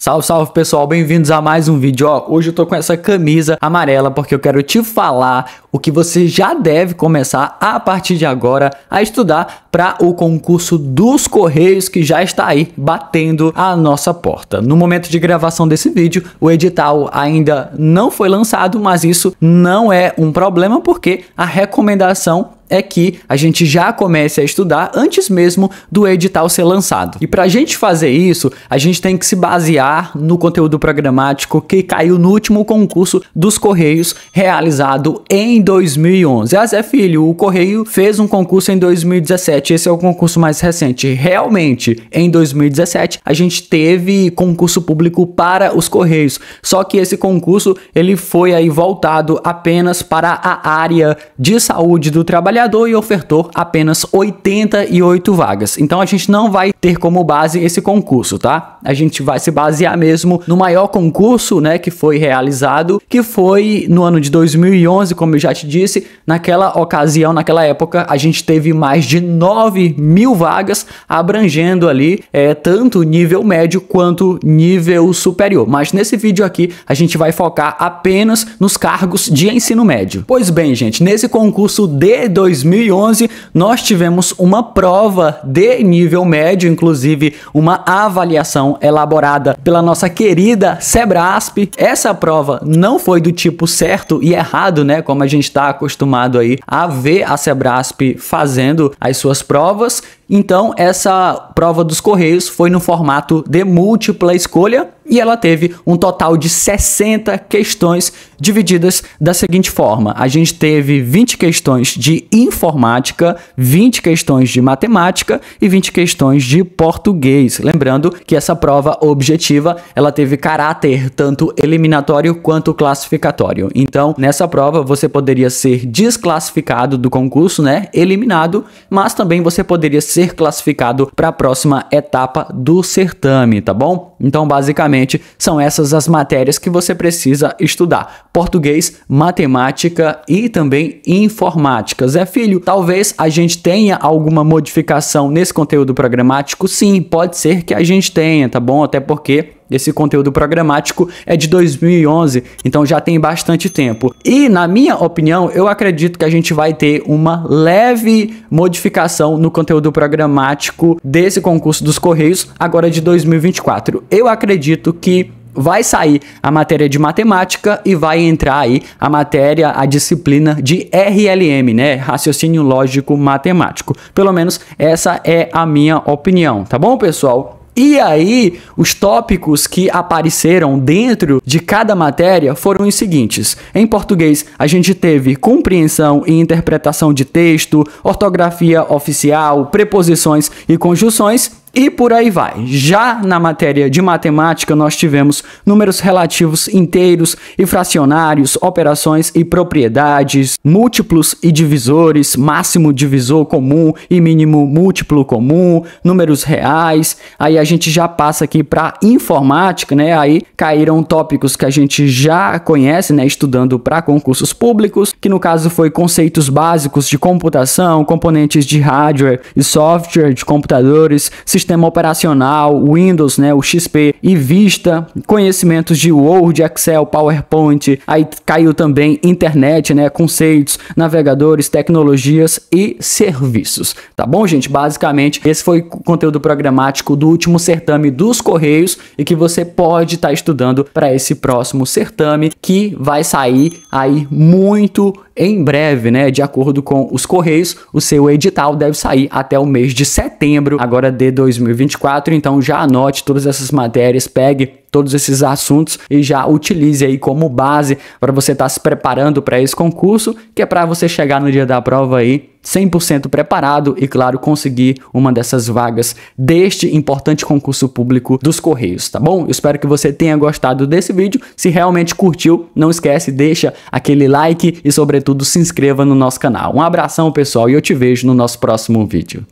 Salve, salve pessoal, bem-vindos a mais um vídeo. Ó, hoje eu tô com essa camisa amarela porque eu quero te falar o que você já deve começar a partir de agora a estudar para o concurso dos Correios que já está aí batendo a nossa porta. No momento de gravação desse vídeo, o edital ainda não foi lançado, mas isso não é um problema porque a recomendação é que a gente já comece a estudar antes mesmo do edital ser lançado. E para a gente fazer isso, a gente tem que se basear no conteúdo programático que caiu no último concurso dos Correios realizado em 2011. Ah, Zé Filho, o Correio fez um concurso em 2017, esse é o concurso mais recente. Realmente, em 2017, a gente teve concurso público para os Correios, só que esse concurso ele foi aí voltado apenas para a área de saúde do trabalhador trabalhador e ofertou apenas 88 vagas. Então a gente não vai ter como base esse concurso, tá? A gente vai se basear mesmo no maior concurso, né, que foi realizado, que foi no ano de 2011, como eu já te disse. Naquela ocasião, naquela época, a gente teve mais de 9 mil vagas, abrangendo ali é, tanto nível médio quanto nível superior. Mas nesse vídeo aqui, a gente vai focar apenas nos cargos de ensino médio. Pois bem, gente, nesse concurso de 2011, nós tivemos uma prova de nível médio, inclusive uma avaliação elaborada pela nossa querida Sebrasp. Essa prova não foi do tipo certo e errado, né? Como a gente está acostumado aí a ver a Sebrasp fazendo as suas provas. Então, essa prova dos Correios foi no formato de múltipla escolha e ela teve um total de 60 questões divididas da seguinte forma: a gente teve 20 questões de informática, 20 questões de matemática e 20 questões de português. Lembrando que essa prova objetiva, ela teve caráter tanto eliminatório quanto classificatório. Então, nessa prova você poderia ser desclassificado do concurso, né? Eliminado, mas também você poderia ser ser classificado para a próxima etapa do certame, tá bom? Então, basicamente, são essas as matérias que você precisa estudar: português, matemática e também informática. Zé Filho, talvez a gente tenha alguma modificação nesse conteúdo programático? Sim, pode ser que a gente tenha, tá bom? Até porque esse conteúdo programático é de 2011, então já tem bastante tempo. E, na minha opinião, eu acredito que a gente vai ter uma leve modificação no conteúdo programático desse concurso dos Correios, agora de 2024. Eu acredito que vai sair a matéria de matemática e vai entrar aí a matéria, a disciplina de RLM, né? Raciocínio lógico matemático. Pelo menos essa é a minha opinião, tá bom, pessoal? E aí, os tópicos que apareceram dentro de cada matéria foram os seguintes. Em português, a gente teve compreensão e interpretação de texto, ortografia oficial, preposições e conjunções. E por aí vai. Já na matéria de matemática, nós tivemos números relativos inteiros e fracionários, operações e propriedades, múltiplos e divisores, máximo divisor comum e mínimo múltiplo comum, números reais. Aí a gente já passa aqui para informática, né? Aí caíram tópicos que a gente já conhece, né? Estudando para concursos públicos, que no caso foi conceitos básicos de computação, componentes de hardware e software de computadores, sistema operacional, Windows, né, o XP e Vista, conhecimentos de Word, Excel, PowerPoint, aí caiu também internet, né, conceitos, navegadores, tecnologias e serviços, tá bom, gente? Basicamente, esse foi o conteúdo programático do último certame dos Correios e que você pode estar tá estudando para esse próximo certame que vai sair aí muito em breve, né? De acordo com os Correios, o seu edital deve sair até o mês de setembro agora de 2020. 2024. Então já anote todas essas matérias, pegue todos esses assuntos e já utilize aí como base para você estar tá se preparando para esse concurso, que é para você chegar no dia da prova aí 100% preparado e, claro, conseguir uma dessas vagas deste importante concurso público dos Correios, tá bom? Eu espero que você tenha gostado desse vídeo. Se realmente curtiu, não esquece, deixa aquele like e, sobretudo, se inscreva no nosso canal. Um abração, pessoal, e eu te vejo no nosso próximo vídeo.